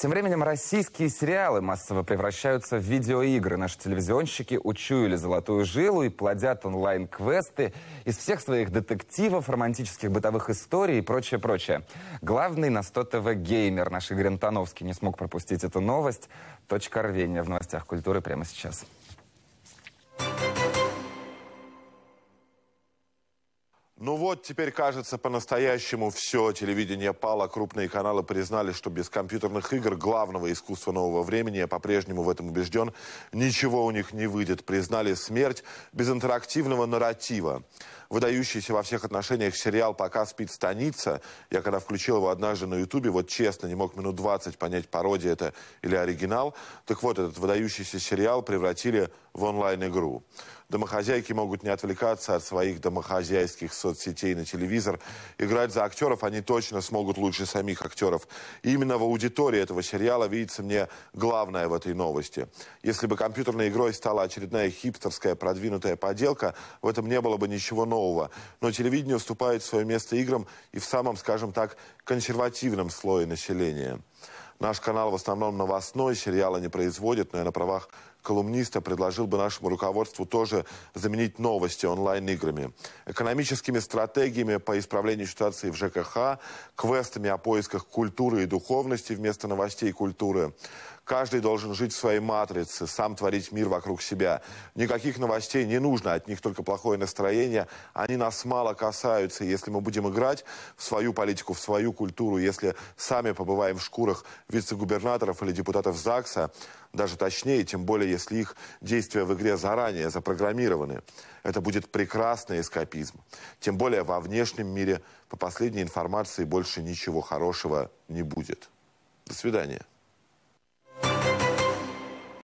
Тем временем российские сериалы массово превращаются в видеоигры. Наши телевизионщики учуяли золотую жилу и плодят онлайн-квесты из всех своих детективов, романтических бытовых историй и прочее-прочее. Главный на 100 ТВ геймер наш Игорь Антоновский не смог пропустить эту новость. Точка рвения в новостях культуры прямо сейчас. Ну вот, теперь, кажется, по-настоящему все. Телевидение пало, крупные каналы признали, что без компьютерных игр, главного искусства нового времени, я по-прежнему в этом убежден, ничего у них не выйдет. Признали смерть без интерактивного нарратива выдающийся во всех отношениях сериал «Пока спит станица». Я когда включил его однажды на Ютубе, вот честно, не мог минут 20 понять, пародия это или оригинал. Так вот, этот выдающийся сериал превратили в онлайн-игру. Домохозяйки могут не отвлекаться от своих домохозяйских соцсетей на телевизор. Играть за актеров они точно смогут лучше самих актеров. И именно в аудитории этого сериала видится мне главное в этой новости. Если бы компьютерной игрой стала очередная хипстерская продвинутая поделка, в этом не было бы ничего нового нового. Но телевидение уступает свое место играм и в самом, скажем так, консервативном слое населения. Наш канал в основном новостной, сериалы не производит, но и на правах колумниста предложил бы нашему руководству тоже заменить новости онлайн-играми. Экономическими стратегиями по исправлению ситуации в ЖКХ, квестами о поисках культуры и духовности вместо новостей культуры. Каждый должен жить в своей матрице, сам творить мир вокруг себя. Никаких новостей не нужно, от них только плохое настроение. Они нас мало касаются. Если мы будем играть в свою политику, в свою культуру, если сами побываем в шкурах вице-губернаторов или депутатов ЗАГСа, даже точнее, тем более если их действия в игре заранее запрограммированы. Это будет прекрасный эскапизм. Тем более во внешнем мире, по последней информации, больше ничего хорошего не будет. До свидания.